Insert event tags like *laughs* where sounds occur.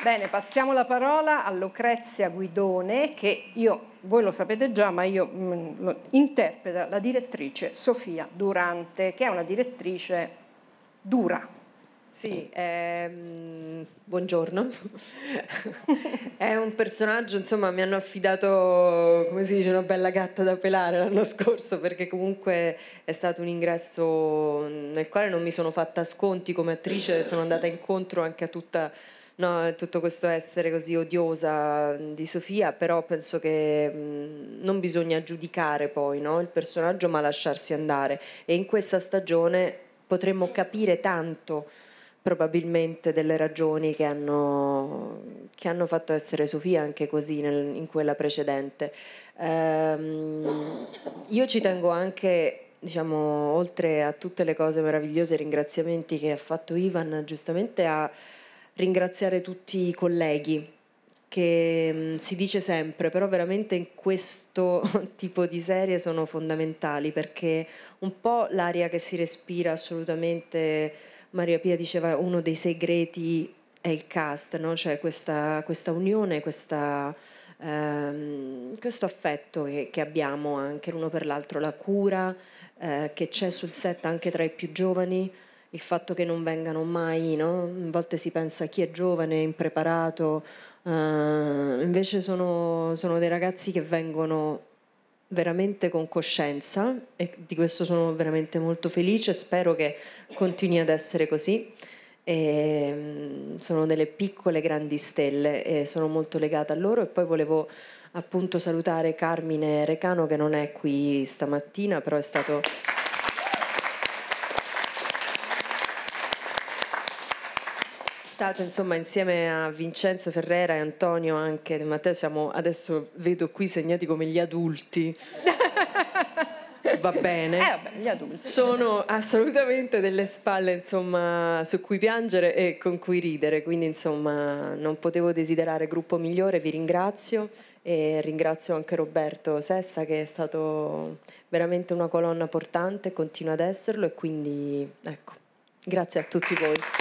Bene, passiamo la parola a Lucrezia Guidone che io, voi lo sapete già, ma io mh, mm, interpreta la direttrice Sofia Durante, che è una direttrice dura. Sì, ehm, buongiorno. *laughs* è un personaggio, insomma, mi hanno affidato, come si dice, una bella gatta da pelare l'anno scorso perché comunque è stato un ingresso nel quale non mi sono fatta sconti come attrice, sono andata incontro anche a tutta no, tutto questo essere così odiosa di Sofia, però penso che mh, non bisogna giudicare poi no, il personaggio ma lasciarsi andare e in questa stagione potremmo capire tanto probabilmente delle ragioni che hanno, che hanno, fatto essere Sofia anche così nel, in quella precedente. Ehm, io ci tengo anche, diciamo, oltre a tutte le cose meravigliose, i ringraziamenti che ha fatto Ivan, giustamente a ringraziare tutti i colleghi che mm, si dice sempre, però veramente in questo *laughs* tipo di serie sono fondamentali perché un po' l'aria che si respira assolutamente, Maria Pia diceva uno dei segreti è il cast, no? cioè questa, questa unione, questa, ehm, questo affetto che, che, abbiamo anche l'uno per l'altro, la cura eh, che c'è sul set anche tra i più giovani il fatto che non vengano mai, no? a volte si pensa chi è giovane, impreparato, uh, invece sono, sono dei ragazzi che vengono veramente con coscienza e di questo sono veramente molto felice, spero che continui ad essere così. E mm, sono delle piccole grandi stelle e sono molto legata a loro e poi volevo appunto salutare Carmine Recano che non è qui stamattina però è stato stato insomma insieme a Vincenzo Ferrera e Antonio anche De Matteo siamo adesso vedo qui segnati come gli adulti *laughs* va bene. Eh, vabbè, gli adulti. Sono assolutamente delle spalle, insomma, su cui piangere e con cui ridere, quindi insomma, non potevo desiderare gruppo migliore, vi ringrazio e ringrazio anche Roberto Sessa che è stato veramente una colonna portante, continua ad esserlo e quindi ecco, grazie a tutti voi.